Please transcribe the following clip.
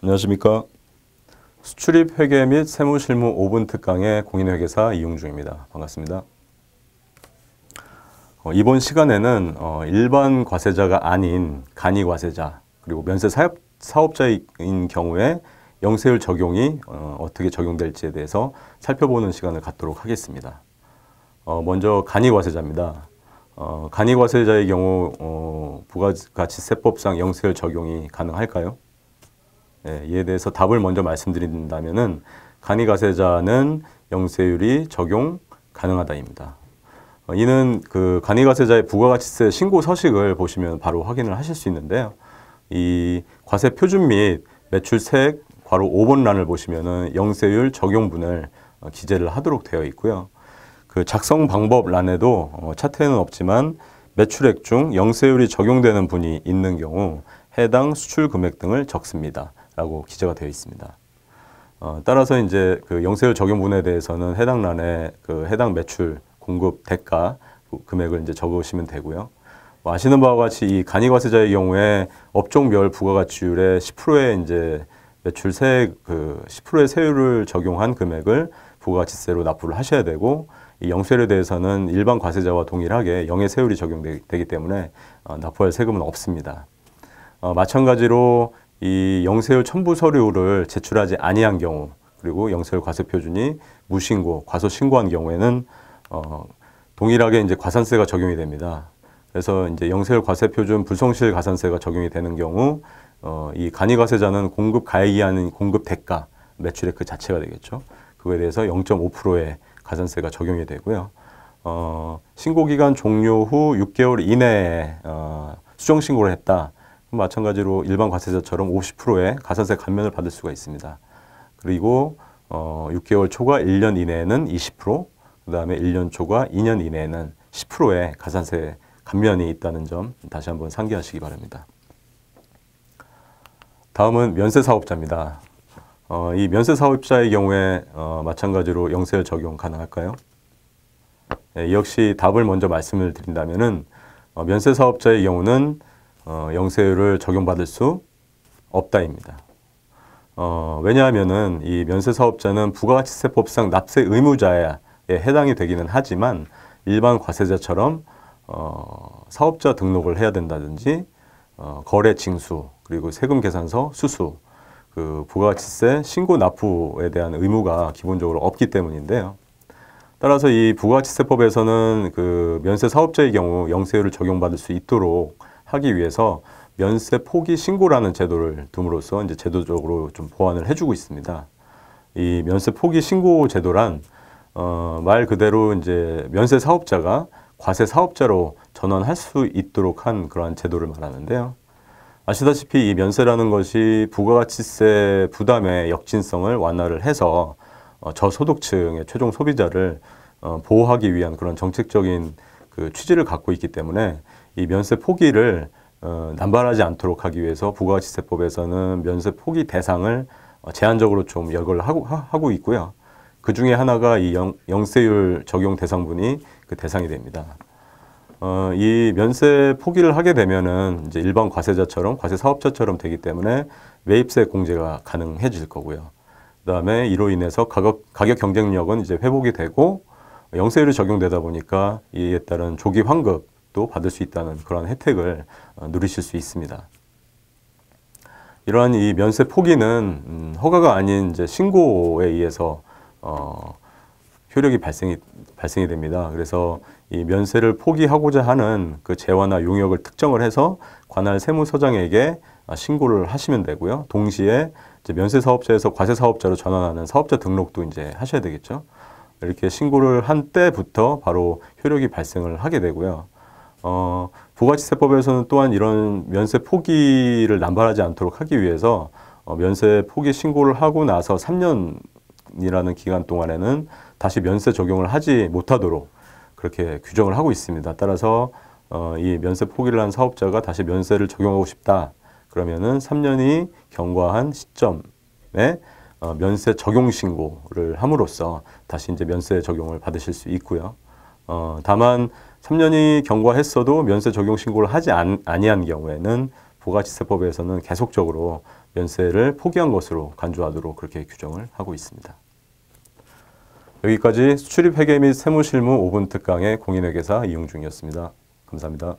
안녕하십니까. 수출입 회계 및 세무 실무 5분 특강의 공인회계사 이용중입니다. 반갑습니다. 어, 이번 시간에는 어, 일반 과세자가 아닌 간이 과세자 그리고 면세 사업, 사업자인 경우에 영세율 적용이 어, 떻게 적용될지에 대해서 살펴보는 시간을 갖도록 하겠습니다. 어, 먼저 간이 과세자입니다. 어, 간이 과세자의 경우 어, 부가가치세법상 영세율 적용이 가능할까요? 예, 이에 대해서 답을 먼저 말씀드린다면은 간이가세자는 영세율이 적용 가능하다입니다. 어, 이는 그 간이가세자의 부가가치세 신고 서식을 보시면 바로 확인을 하실 수 있는데요. 이 과세 표준 및 매출세액 괄호 5번란을 보시면은 영세율 적용분을 어, 기재를 하도록 되어 있고요. 그 작성 방법란에도 어, 차트에는 없지만 매출액 중 영세율이 적용되는 분이 있는 경우 해당 수출 금액 등을 적습니다. 라고 기재가 되어 있습니다. 어, 따라서 이제 그 영세율 적용분에 대해서는 해당 란에 그 해당 매출 공급 대가 그 금액을 이제 적으시면 되고요. 뭐 아시는 바와 같이 이 간이과세자의 경우에 업종별 부가가치율의 10%의 이제 매출세 그 10%의 세율을 적용한 금액을 부가가치세로 납부를 하셔야 되고 이 영세율에 대해서는 일반 과세자와 동일하게 영의 세율이 적용되기 때문에 어, 납부할 세금은 없습니다. 어, 마찬가지로 이 영세율 첨부 서류를 제출하지 아니한 경우 그리고 영세율 과세 표준이 무신고, 과소 신고한 경우에는 어, 동일하게 이제 과산세가 적용이 됩니다. 그래서 이제 영세율 과세 표준 불성실 과산세가 적용이 되는 경우 어, 이 간이과세자는 공급 가액이 아닌 공급 대가 매출액 그 자체가 되겠죠. 그거에 대해서 0.5%의 과산세가 적용이 되고요. 어, 신고기간 종료 후 6개월 이내에 어, 수정신고를 했다. 마찬가지로 일반 과세자처럼 50%의 가산세 감면을 받을 수가 있습니다. 그리고 어, 6개월 초과 1년 이내에는 20%, 그 다음에 1년 초과 2년 이내에는 10%의 가산세 감면이 있다는 점 다시 한번 상기하시기 바랍니다. 다음은 면세사업자입니다. 어, 이 면세사업자의 경우에 어, 마찬가지로 영세율 적용 가능할까요? 예, 역시 답을 먼저 말씀을 드린다면 어, 면세사업자의 경우는 어, 영세율을 적용받을 수 없다입니다. 어, 왜냐하면은 이 면세 사업자는 부가가치세법상 납세 의무자에 해당이 되기는 하지만 일반 과세자처럼 어, 사업자 등록을 해야 된다든지 어, 거래 징수 그리고 세금 계산서 수수 그 부가가치세 신고 납부에 대한 의무가 기본적으로 없기 때문인데요. 따라서 이 부가가치세법에서는 그 면세 사업자의 경우 영세율을 적용받을 수 있도록 하기 위해서 면세 포기 신고라는 제도를 둠으로써 이제 제도적으로 좀 보완을 해주고 있습니다. 이 면세 포기 신고 제도란 어, 말 그대로 이제 면세 사업자가 과세 사업자로 전환할 수 있도록 한 그러한 제도를 말하는데요. 아시다시피 이 면세라는 것이 부가가치세 부담의 역진성을 완화를 해서 어, 저소득층의 최종 소비자를 어, 보호하기 위한 그런 정책적인 그 취지를 갖고 있기 때문에 이 면세 포기를 어, 남발하지 않도록 하기 위해서 부가가치세법에서는 면세 포기 대상을 어, 제한적으로 좀 열거를 하고, 하고 있고요. 그 중에 하나가 이 영, 영세율 적용 대상분이 그 대상이 됩니다. 어, 이 면세 포기를 하게 되면은 이제 일반 과세자처럼 과세 사업자처럼 되기 때문에 매입세 공제가 가능해질 거고요. 그다음에 이로 인해서 가격 가격 경쟁력은 이제 회복이 되고 영세율이 적용되다 보니까 이에 따른 조기 환급 혜택도 받을 수 있다는 그런 혜택을 어, 누리실 수 있습니다. 이러한 이 면세 포기는 음, 허가가 아닌 이제 신고에 의해서 어, 효력이 발생이 발생이 됩니다. 그래서 이 면세를 포기하고자 하는 그 재화나 용역을 특정을 해서 관할 세무서장에게 아, 신고를 하시면 되고요. 동시에 면세 사업자에서 과세 사업자로 전환하는 사업자 등록도 이제 하셔야 되겠죠. 이렇게 신고를 한 때부터 바로 효력이 발생을 하게 되고요. 어, 부가치세법에서는 또한 이런 면세 포기를 남발하지 않도록 하기 위해서 어, 면세 포기 신고를 하고 나서 3년이라는 기간 동안에는 다시 면세 적용을 하지 못하도록 그렇게 규정을 하고 있습니다. 따라서 어, 이 면세 포기를 한 사업자가 다시 면세를 적용하고 싶다. 그러면은 3년이 경과한 시점에 어, 면세 적용 신고를 함으로써 다시 이제 면세 적용을 받으실 수 있고요. 어, 다만 3년이 경과했어도 면세 적용 신고를 하지 안, 아니한 경우에는 부가시세법에서는 계속적으로 면세를 포기한 것으로 간주하도록 그렇게 규정을 하고 있습니다. 여기까지 수출입 회계 및 세무실무 5분 특강의 공인회계사 이용중이었습니다. 감사합니다.